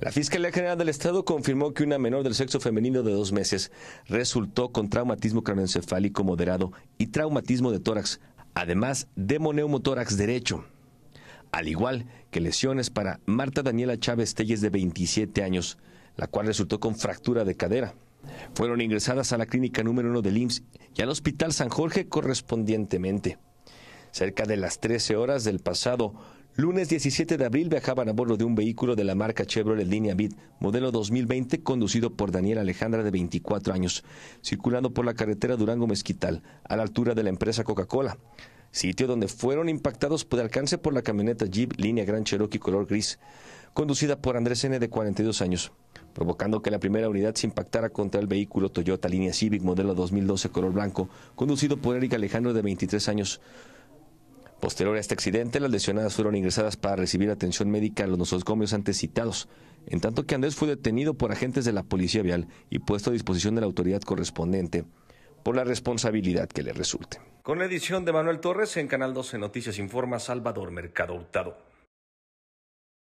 La Fiscalía General del Estado confirmó que una menor del sexo femenino de dos meses resultó con traumatismo craneoencefálico moderado y traumatismo de tórax, además de moneumotórax derecho. Al igual que lesiones para Marta Daniela Chávez Telles de 27 años, la cual resultó con fractura de cadera. Fueron ingresadas a la clínica número 1 del IMSS y al Hospital San Jorge correspondientemente. Cerca de las 13 horas del pasado lunes 17 de abril viajaban a bordo de un vehículo de la marca Chevrolet Línea Vid, modelo 2020, conducido por Daniel Alejandra, de 24 años, circulando por la carretera Durango-Mezquital, a la altura de la empresa Coca-Cola sitio donde fueron impactados por alcance por la camioneta Jeep línea Gran Cherokee color gris, conducida por Andrés N. de 42 años, provocando que la primera unidad se impactara contra el vehículo Toyota línea Civic modelo 2012 color blanco, conducido por Eric Alejandro de 23 años. Posterior a este accidente, las lesionadas fueron ingresadas para recibir atención médica en los nosocomios antes citados, en tanto que Andrés fue detenido por agentes de la Policía Vial y puesto a disposición de la autoridad correspondiente por la responsabilidad que le resulte. Con la edición de Manuel Torres en Canal 12 Noticias Informa Salvador Mercado Hurtado.